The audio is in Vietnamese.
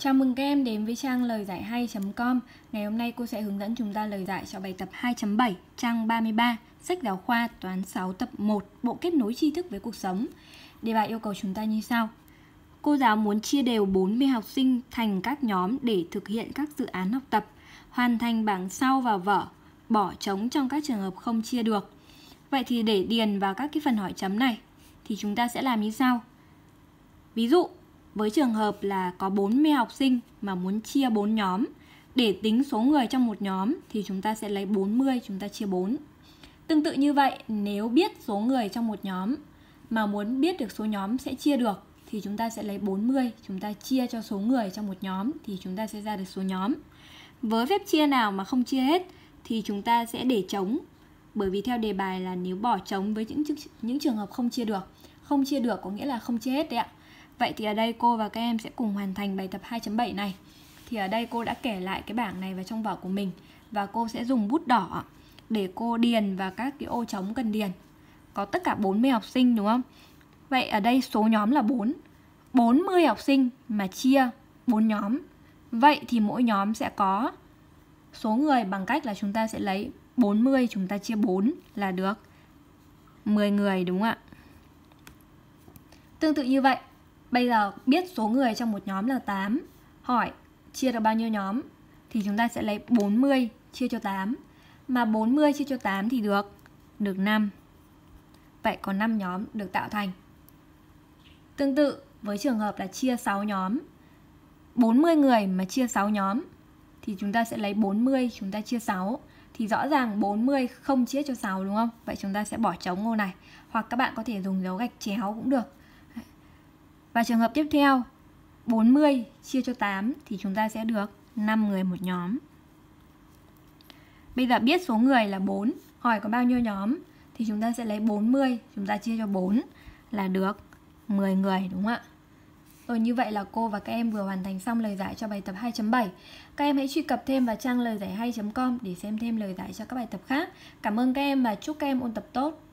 Chào mừng các em đến với trang lời giải 2.com. Ngày hôm nay cô sẽ hướng dẫn chúng ta lời giải cho bài tập 2.7, trang 33, sách giáo khoa toán 6 tập 1, bộ kết nối tri thức với cuộc sống. Đề bài yêu cầu chúng ta như sau. Cô giáo muốn chia đều 40 học sinh thành các nhóm để thực hiện các dự án học tập, hoàn thành bảng sau và vở, bỏ trống trong các trường hợp không chia được. Vậy thì để điền vào các cái phần hỏi chấm này thì chúng ta sẽ làm như sau. Ví dụ, với trường hợp là có 40 học sinh mà muốn chia 4 nhóm, để tính số người trong một nhóm thì chúng ta sẽ lấy 40 chúng ta chia 4. Tương tự như vậy, nếu biết số người trong một nhóm mà muốn biết được số nhóm sẽ chia được thì chúng ta sẽ lấy 40, chúng ta chia cho số người trong một nhóm thì chúng ta sẽ ra được số nhóm. Với phép chia nào mà không chia hết thì chúng ta sẽ để trống. Bởi vì theo đề bài là nếu bỏ trống với những những trường hợp không chia được, không chia được có nghĩa là không chia hết đấy ạ Vậy thì ở đây cô và các em sẽ cùng hoàn thành bài tập 2.7 này. Thì ở đây cô đã kể lại cái bảng này vào trong vở của mình và cô sẽ dùng bút đỏ để cô điền vào các cái ô trống cần điền. Có tất cả 40 học sinh đúng không? Vậy ở đây số nhóm là 4. 40 học sinh mà chia 4 nhóm. Vậy thì mỗi nhóm sẽ có số người bằng cách là chúng ta sẽ lấy 40 chúng ta chia 4 là được 10 người đúng không ạ? Tương tự như vậy, Bây giờ biết số người trong một nhóm là 8 Hỏi chia được bao nhiêu nhóm Thì chúng ta sẽ lấy 40 chia cho 8 Mà 40 chia cho 8 thì được Được 5 Vậy có 5 nhóm được tạo thành Tương tự với trường hợp là chia 6 nhóm 40 người mà chia 6 nhóm Thì chúng ta sẽ lấy 40 chúng ta chia 6 Thì rõ ràng 40 không chia cho 6 đúng không? Vậy chúng ta sẽ bỏ trống ô này Hoặc các bạn có thể dùng dấu gạch chéo cũng được và trường hợp tiếp theo 40 chia cho 8 thì chúng ta sẽ được 5 người một nhóm. Bây giờ biết số người là 4, hỏi có bao nhiêu nhóm thì chúng ta sẽ lấy 40, chúng ta chia cho 4 là được 10 người đúng không ạ? Rồi như vậy là cô và các em vừa hoàn thành xong lời giải cho bài tập 2.7. Các em hãy truy cập thêm vào trang lời giải 2.com để xem thêm lời giải cho các bài tập khác. Cảm ơn các em và chúc các em ôn tập tốt.